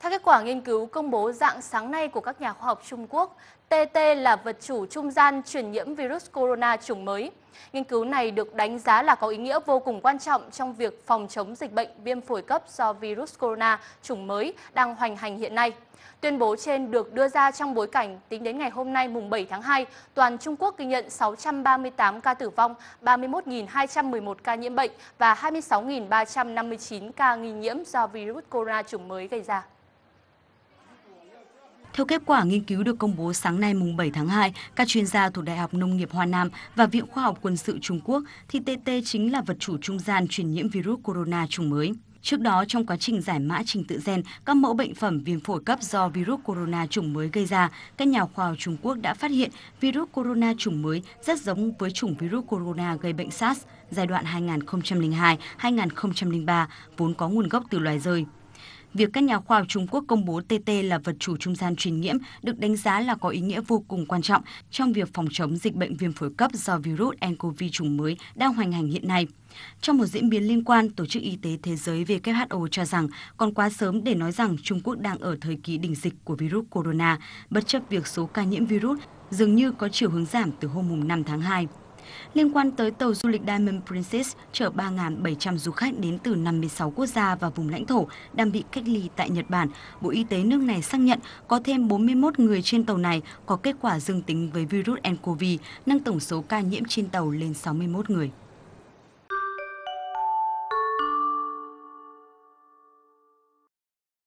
Theo kết quả nghiên cứu công bố dạng sáng nay của các nhà khoa học Trung Quốc, HTT là vật chủ trung gian truyền nhiễm virus corona chủng mới. Nghiên cứu này được đánh giá là có ý nghĩa vô cùng quan trọng trong việc phòng chống dịch bệnh viêm phổi cấp do virus corona chủng mới đang hoành hành hiện nay. Tuyên bố trên được đưa ra trong bối cảnh tính đến ngày hôm nay mùng 7 tháng 2, toàn Trung Quốc ghi nhận 638 ca tử vong, 31.211 ca nhiễm bệnh và 26.359 ca nghi nhiễm do virus corona chủng mới gây ra. Theo kết quả nghiên cứu được công bố sáng nay mùng 7 tháng 2, các chuyên gia thuộc Đại học Nông nghiệp Hoa Nam và Viện Khoa học Quân sự Trung Quốc thì TT chính là vật chủ trung gian truyền nhiễm virus corona chủng mới. Trước đó, trong quá trình giải mã trình tự gen các mẫu bệnh phẩm viêm phổi cấp do virus corona chủng mới gây ra, các nhà khoa học Trung Quốc đã phát hiện virus corona chủng mới rất giống với chủng virus corona gây bệnh SARS giai đoạn 2002-2003, vốn có nguồn gốc từ loài rơi. Việc các nhà khoa học Trung Quốc công bố TT là vật chủ trung gian truyền nhiễm được đánh giá là có ý nghĩa vô cùng quan trọng trong việc phòng chống dịch bệnh viêm phổi cấp do virus nCoV chủng mới đang hoành hành hiện nay. Trong một diễn biến liên quan, Tổ chức Y tế Thế giới WHO cho rằng còn quá sớm để nói rằng Trung Quốc đang ở thời kỳ đỉnh dịch của virus corona, bất chấp việc số ca nhiễm virus dường như có chiều hướng giảm từ hôm 5 tháng 2 liên quan tới tàu du lịch Diamond Princess chở 3.700 du khách đến từ 56 quốc gia và vùng lãnh thổ đang bị cách ly tại Nhật Bản. Bộ Y tế nước này xác nhận có thêm 41 người trên tàu này có kết quả dương tính với virus nCoV, nâng tổng số ca nhiễm trên tàu lên 61 người.